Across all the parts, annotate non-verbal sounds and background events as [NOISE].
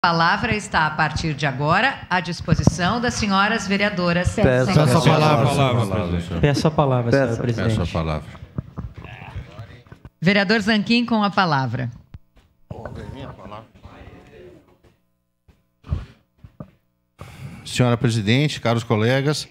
palavra está, a partir de agora, à disposição das senhoras vereadoras. Peço, Peço a palavra, palavra, Peço a palavra, senhor presidente. Peço a palavra. Vereador Zanquim com a palavra. Senhora presidente, caros colegas,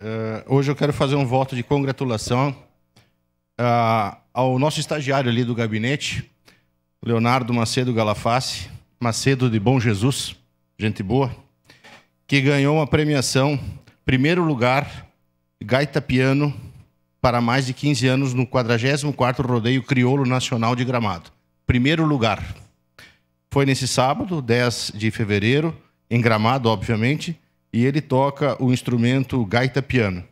eh, hoje eu quero fazer um voto de congratulação eh, ao nosso estagiário ali do gabinete, Leonardo Macedo Galaface Macedo de Bom Jesus, gente boa, que ganhou uma premiação, primeiro lugar, gaita piano, para mais de 15 anos no 44º Rodeio Crioulo Nacional de Gramado. Primeiro lugar. Foi nesse sábado, 10 de fevereiro, em Gramado, obviamente, e ele toca o instrumento gaita piano.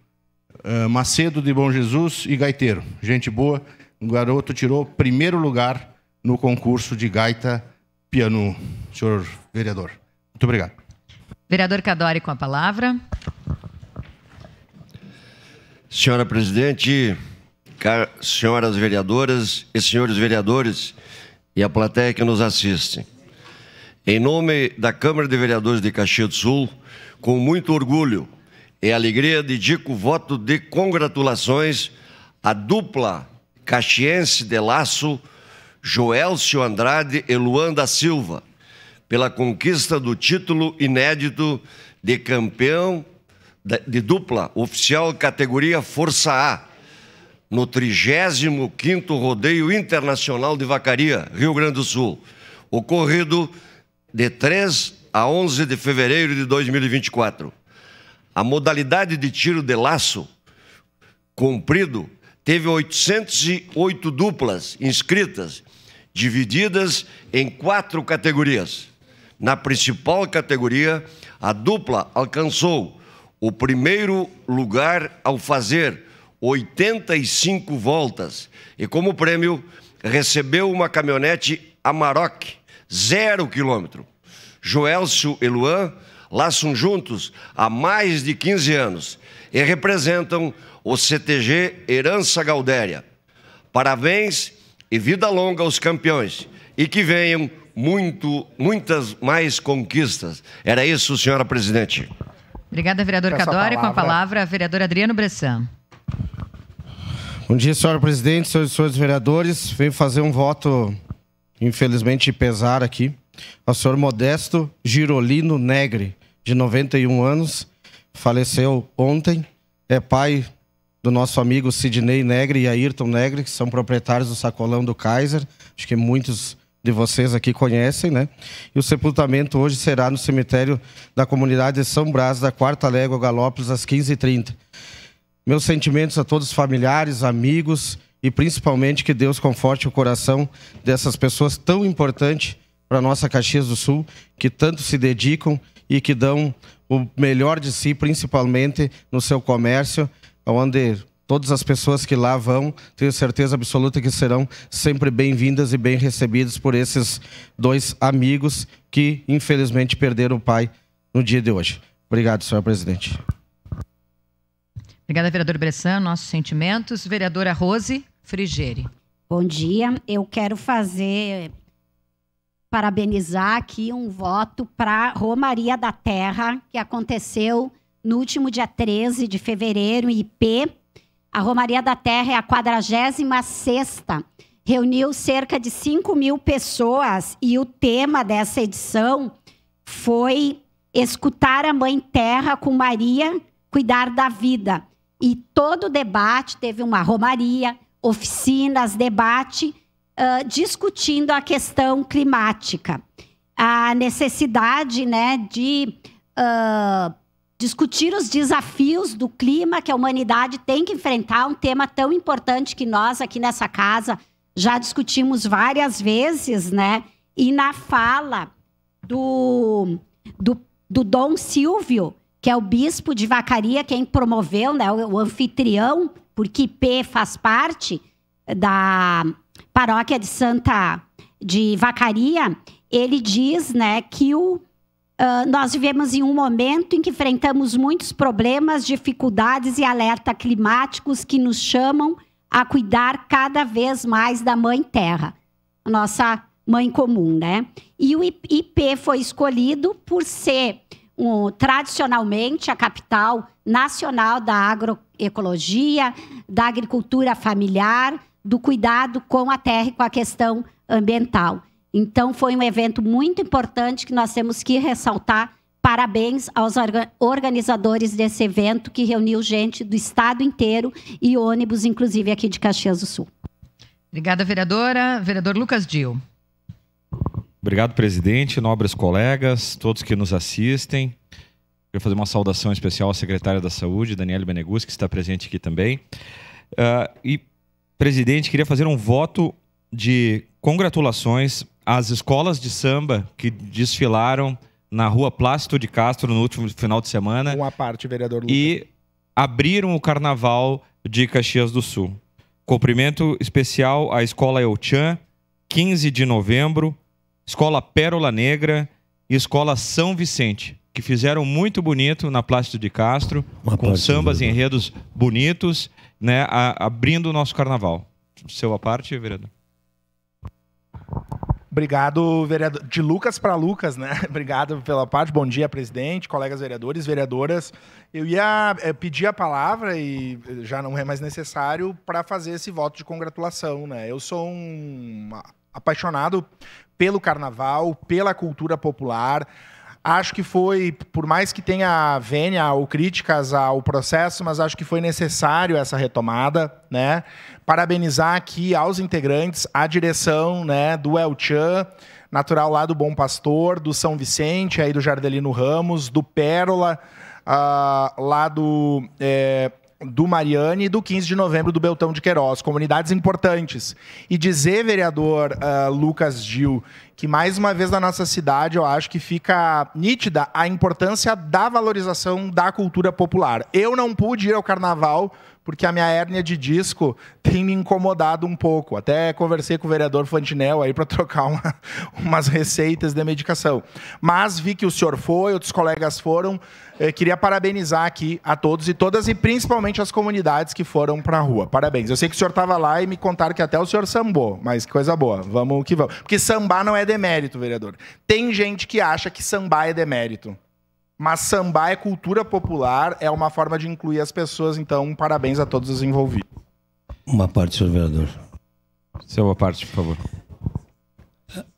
Uh, Macedo de Bom Jesus e gaiteiro. Gente boa, o garoto tirou primeiro lugar no concurso de gaita piano piano, senhor vereador. Muito obrigado. Vereador Cadori com a palavra. Senhora presidente, senhoras vereadoras e senhores vereadores e a plateia que nos assiste. Em nome da Câmara de Vereadores de Caxias do Sul, com muito orgulho e alegria, dedico o voto de congratulações à dupla caxiense de laço Joelcio Andrade e Luanda Silva, pela conquista do título inédito de campeão de dupla oficial categoria Força A, no 35º Rodeio Internacional de Vacaria, Rio Grande do Sul, ocorrido de 3 a 11 de fevereiro de 2024. A modalidade de tiro de laço comprido teve 808 duplas inscritas divididas em quatro categorias. Na principal categoria, a dupla alcançou o primeiro lugar ao fazer 85 voltas e, como prêmio, recebeu uma caminhonete Amarok, zero quilômetro. Joelcio e Luan laçam juntos há mais de 15 anos e representam o CTG Herança Galdéria. Parabéns e vida longa aos campeões e que venham muito, muitas mais conquistas. Era isso, senhora presidente. Obrigada, vereador Essa Cadore. Com a palavra, vereador Adriano Bressan. Bom dia, senhora presidente, senhores e senhores vereadores. Venho fazer um voto, infelizmente, pesar aqui ao senhor Modesto Girolino Negre, de 91 anos, faleceu ontem, é pai do nosso amigo Sidney Negre e Ayrton Negre, que são proprietários do sacolão do Kaiser. Acho que muitos de vocês aqui conhecem, né? E o sepultamento hoje será no cemitério da comunidade de São Brás, da Quarta Légua Galópolis, às 15h30. Meus sentimentos a todos os familiares, amigos e principalmente que Deus conforte o coração dessas pessoas tão importantes para nossa Caxias do Sul, que tanto se dedicam e que dão o melhor de si, principalmente no seu comércio, onde todas as pessoas que lá vão, tenho certeza absoluta que serão sempre bem-vindas e bem recebidas por esses dois amigos que, infelizmente, perderam o pai no dia de hoje. Obrigado, senhor presidente. Obrigada, vereador Bressan. Nossos sentimentos. Vereadora Rose Frigeri. Bom dia. Eu quero fazer parabenizar aqui um voto para Romaria da Terra, que aconteceu no último dia 13 de fevereiro, em IP, a Romaria da Terra é a 46 reuniu cerca de 5 mil pessoas e o tema dessa edição foi escutar a Mãe Terra com Maria, cuidar da vida. E todo o debate teve uma romaria, oficinas, debate, uh, discutindo a questão climática. A necessidade né, de uh, discutir os desafios do clima que a humanidade tem que enfrentar, um tema tão importante que nós aqui nessa casa já discutimos várias vezes, né? E na fala do, do, do Dom Silvio, que é o bispo de Vacaria, quem promoveu, né, o, o anfitrião, porque IP faz parte da paróquia de Santa de Vacaria, ele diz, né, que o ah, nós vivemos em um momento em que enfrentamos muitos problemas, dificuldades e alerta climáticos que nos chamam a cuidar cada vez mais da Mãe Terra, nossa mãe comum, né? E o IP foi escolhido por ser um, tradicionalmente a capital nacional da agroecologia, da agricultura familiar, do cuidado com a terra e com a questão ambiental. Então, foi um evento muito importante que nós temos que ressaltar. Parabéns aos organizadores desse evento, que reuniu gente do estado inteiro e ônibus, inclusive aqui de Caxias do Sul. Obrigada, vereadora. Vereador Lucas Dio. Obrigado, presidente, nobres colegas, todos que nos assistem. Quero fazer uma saudação especial à secretária da Saúde, Daniela Benegus, que está presente aqui também. Uh, e, presidente, queria fazer um voto de congratulações as escolas de samba que desfilaram na rua Plácido de Castro no último final de semana. Uma parte, vereador Lula. E abriram o carnaval de Caxias do Sul. Cumprimento especial à Escola Elchan, 15 de novembro, Escola Pérola Negra e Escola São Vicente, que fizeram muito bonito na Plácido de Castro, Uma com sambas e enredos bonitos, né, a, abrindo o nosso carnaval. Seu a parte, vereador. Obrigado, vereador. De Lucas para Lucas, né? [LAUGHS] Obrigado pela parte. Bom dia, presidente, colegas vereadores, vereadoras. Eu ia eh, pedir a palavra, e já não é mais necessário, para fazer esse voto de congratulação, né? Eu sou um apaixonado pelo carnaval, pela cultura popular. Acho que foi, por mais que tenha vênia ou críticas ao processo, mas acho que foi necessário essa retomada, né? Parabenizar aqui aos integrantes, a direção, né, do El Chan, natural lá do Bom Pastor, do São Vicente, aí do Jardelino Ramos, do Pérola, uh, lá do eh, do Mariane e do 15 de novembro do Beltão de Queiroz, comunidades importantes. E dizer, vereador uh, Lucas Gil, que mais uma vez na nossa cidade eu acho que fica nítida a importância da valorização da cultura popular. Eu não pude ir ao carnaval porque a minha hérnia de disco tem me incomodado um pouco. Até conversei com o vereador Fantinel aí para [LAUGHS] trocar uma, umas receitas de medicação. Mas vi que o senhor foi, outros colegas foram. Eu eh, queria parabenizar aqui a todos e todas, e principalmente as comunidades que foram para a rua. Parabéns. Eu sei que o senhor estava lá e me contaram que até o senhor sambou, mas coisa boa. Vamos que vamos. Porque sambar não é demérito, vereador. Tem gente que acha que sambar é demérito. Mas samba é cultura popular, é uma forma de incluir as pessoas, então parabéns a todos os envolvidos. Uma parte, senhor vereador. Seu parte, por favor.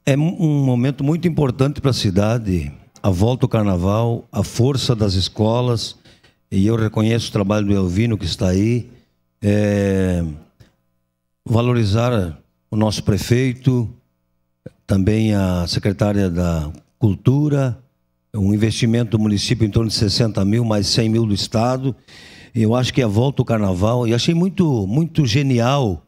É um momento muito importante para a cidade, a volta ao carnaval, a força das escolas, e eu reconheço o trabalho do Elvino que está aí, é, valorizar o nosso prefeito, também a secretária da Cultura, um investimento do município em torno de 60 mil, mais 100 mil do Estado. Eu acho que é a volta do carnaval. E achei muito, muito genial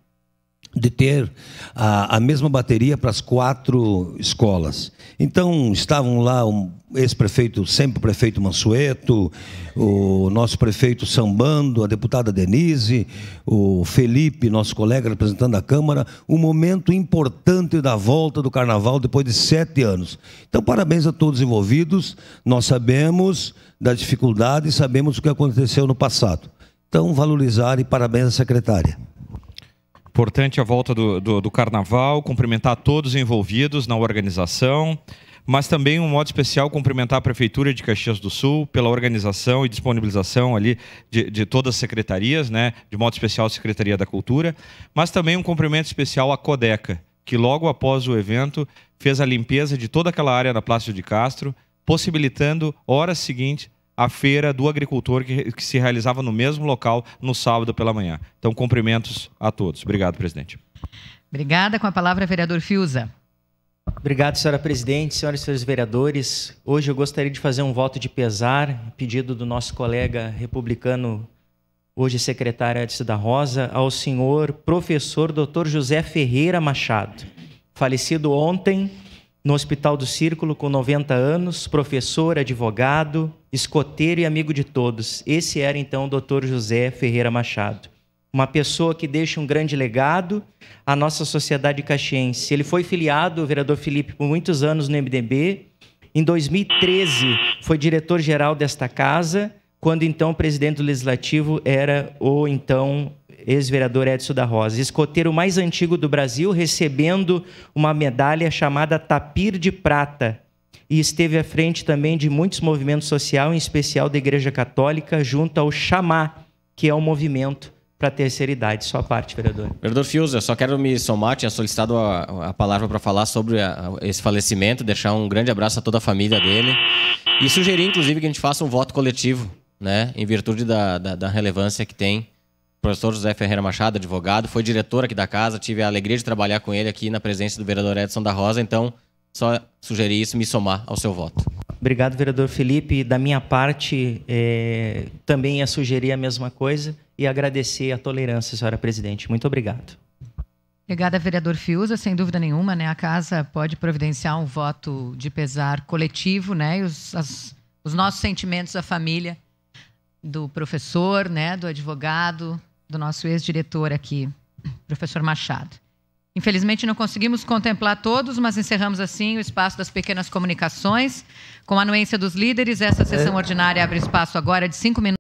de ter a, a mesma bateria para as quatro escolas. Então, estavam lá um, ex-prefeito, sempre prefeito Mansueto, o nosso prefeito Sambando, a deputada Denise, o Felipe, nosso colega representando a Câmara, um momento importante da volta do Carnaval depois de sete anos. Então, parabéns a todos envolvidos, nós sabemos da dificuldade e sabemos o que aconteceu no passado. Então, valorizar e parabéns à secretária importante a volta do, do, do carnaval, cumprimentar todos envolvidos na organização, mas também um modo especial cumprimentar a Prefeitura de Caxias do Sul pela organização e disponibilização ali de, de, todas as secretarias, né? de modo especial a Secretaria da Cultura, mas também um cumprimento especial à Codeca, que logo após o evento fez a limpeza de toda aquela área da Plácido de Castro, possibilitando, horas seguintes a feira do agricultor que, que se realizava no mesmo local no sábado pela manhã. Então, cumprimentos a todos. Obrigado, presidente. Obrigada. Com a palavra, vereador Fiuza. Obrigado, senhora presidente, senhoras e senhores vereadores. Hoje eu gostaria de fazer um voto de pesar, pedido do nosso colega republicano, hoje secretário Edson da Rosa, ao senhor professor Dr. José Ferreira Machado, falecido ontem no Hospital do Círculo com 90 anos, professor, advogado, escoteiro e amigo de todos. Esse era então o Dr. José Ferreira Machado. Uma pessoa que deixa um grande legado à nossa sociedade caxiense. Ele foi filiado, o vereador Felipe, por muitos anos no MDB. Em 2013, foi diretor-geral desta casa, quando então o presidente do Legislativo era o então ex-vereador Edson da Rosa, escoteiro mais antigo do Brasil, recebendo uma medalha chamada Tapir de Prata. E esteve à frente também de muitos movimentos sociais, em especial da Igreja Católica, junto ao Chamá, que é um movimento para a terceira idade. Sua parte, vereador. Vereador Fius, eu só quero me somar, tinha solicitado a, a palavra para falar sobre a esse falecimento, deixar um grande abraço a toda a família dele e sugerir, inclusive, que a gente faça um voto coletivo, né, em virtude da, da, da relevância que tem professor José Ferreira Machado, advogado, foi diretor aqui da casa, tive a alegria de trabalhar com ele aqui na presença do vereador Edson da Rosa, então só sugerir isso, me somar ao seu voto. Obrigado, vereador Felipe. Da minha parte, é, também ia sugerir a mesma coisa e agradecer a tolerância, senhora presidente. Muito obrigado. Obrigada, vereador Fiuza. Sem dúvida nenhuma, né, a casa pode providenciar um voto de pesar coletivo, né, e os, as, os nossos sentimentos da família, do professor, né, do advogado, do nosso ex-diretor aqui, professor Machado. Infelizmente não conseguimos contemplar todos, mas encerramos assim o espaço das pequenas comunicações. Com a anuência dos líderes, essa sessão é. ordinária abre espaço agora de cinco minutos.